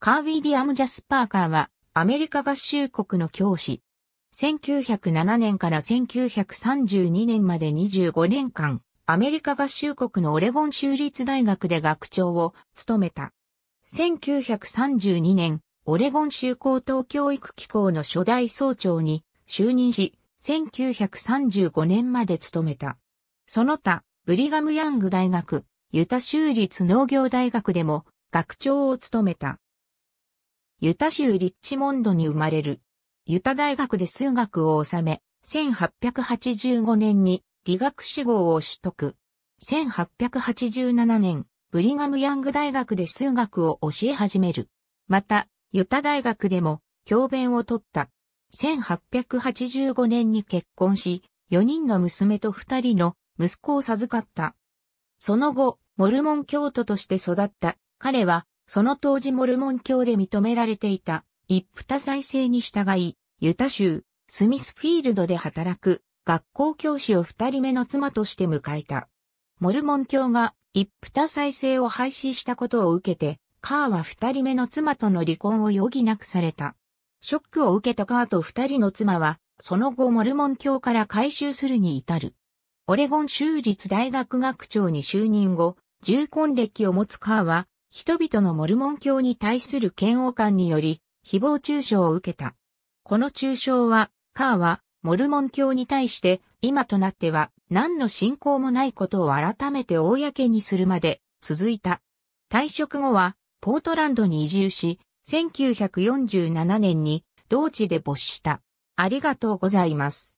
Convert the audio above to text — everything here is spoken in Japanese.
カー・ウィリアム・ジャス・パーカーはアメリカ合衆国の教師。1907年から1932年まで25年間、アメリカ合衆国のオレゴン州立大学で学長を務めた。1932年、オレゴン州高等教育機構の初代総長に就任し、1935年まで務めた。その他、ブリガム・ヤング大学、ユタ州立農業大学でも学長を務めた。ユタ州リッチモンドに生まれる。ユタ大学で数学を収め、1885年に理学士号を取得。1887年、ブリガム・ヤング大学で数学を教え始める。また、ユタ大学でも教鞭を取った。1885年に結婚し、4人の娘と2人の息子を授かった。その後、モルモン教徒として育った彼はその当時モルモン教で認められていた、一夫多妻制に従い、ユタ州、スミスフィールドで働く、学校教師を二人目の妻として迎えた。モルモン教が一夫多妻制を廃止したことを受けて、カーは二人目の妻との離婚を余儀なくされた。ショックを受けたカーと二人の妻は、その後モルモン教から回収するに至る。オレゴン州立大学学長に就任後、重婚歴を持つカーは、人々のモルモン教に対する嫌悪感により、誹謗中傷を受けた。この中傷は、カーは、モルモン教に対して、今となっては、何の信仰もないことを改めて公にするまで、続いた。退職後は、ポートランドに移住し、1947年に、同地で没した。ありがとうございます。